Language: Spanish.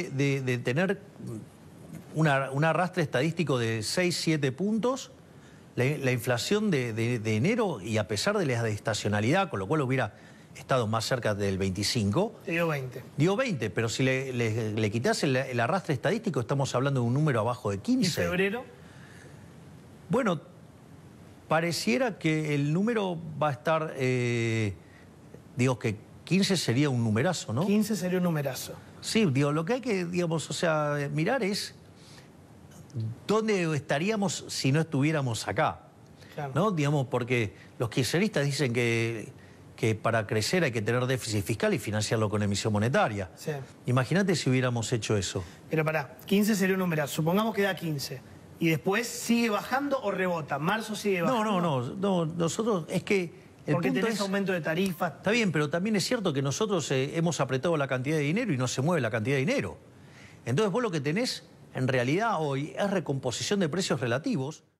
de, tener un arrastre estadístico de 6, 7 puntos, la, inflación de, enero, y a pesar de la estacionalidad, con lo cual hubiera estado más cerca del 25... Dio 20. Dio 20, pero si le, quitas el, arrastre estadístico, estamos hablando de un número abajo de 15. febrero? Bueno, pareciera que el número va a estar, eh, digo que 15 sería un numerazo, ¿no? 15 sería un numerazo. Sí, digo, lo que hay que, digamos, o sea, mirar es dónde estaríamos si no estuviéramos acá. ¿No? Digamos, porque los kirchneristas dicen que, que para crecer hay que tener déficit fiscal y financiarlo con emisión monetaria. Sí. Imagínate si hubiéramos hecho eso. Pero pará, 15 sería un numerazo. Supongamos que da 15. Y después sigue bajando o rebota. Marzo sigue bajando. No, no, no. no nosotros es que porque tenés aumento de tarifas. Está bien, pero también es cierto que nosotros eh, hemos apretado la cantidad de dinero y no se mueve la cantidad de dinero. Entonces vos lo que tenés en realidad hoy es recomposición de precios relativos.